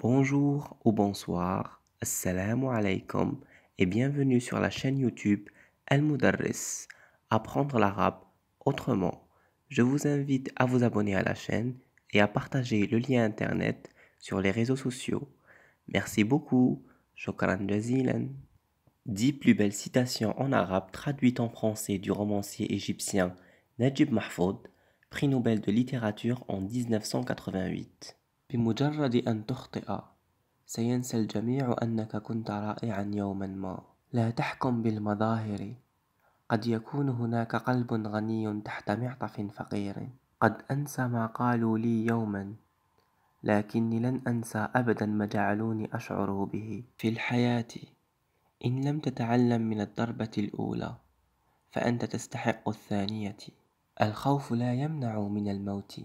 Bonjour ou bonsoir, assalamu alaikum et bienvenue sur la chaîne YouTube El Mudarris, apprendre l'arabe autrement. Je vous invite à vous abonner à la chaîne et à partager le lien internet sur les réseaux sociaux. Merci beaucoup, shukran jazilan. 10 plus belles citations en arabe traduites en français du romancier égyptien Najib Mahfoud, prix Nobel de littérature en 1988. بمجرد أن تخطئ سينسى الجميع أنك كنت رائعا يوما ما لا تحكم بالمظاهر قد يكون هناك قلب غني تحت معطف فقير قد أنسى ما قالوا لي يوما لكني لن أنسى أبدا ما جعلوني أشعر به في الحياة إن لم تتعلم من الضربة الأولى فأنت تستحق الثانية الخوف لا يمنع من الموت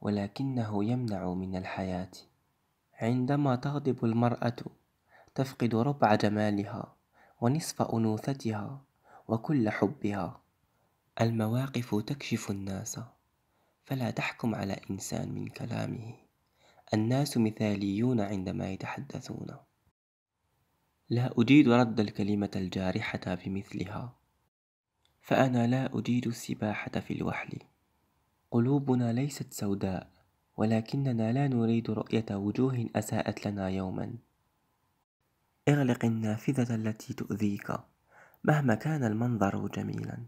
ولكنه يمنع من الحياة عندما تغضب المرأة تفقد ربع جمالها ونصف أنوثتها وكل حبها المواقف تكشف الناس فلا تحكم على إنسان من كلامه الناس مثاليون عندما يتحدثون لا أجيد رد الكلمة الجارحة بمثلها فأنا لا أجيد السباحة في الوحل قلوبنا ليست سوداء ولكننا لا نريد رؤية وجوه أساءت لنا يوما اغلق النافذة التي تؤذيك مهما كان المنظر جميلا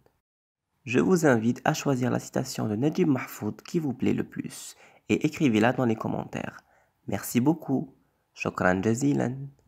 Je vous invite à choisir la citation de Najib Mahfoud qui vous plaît le plus et écrivez-la dans les commentaires. Merci beaucoup. شكرا جزيلا.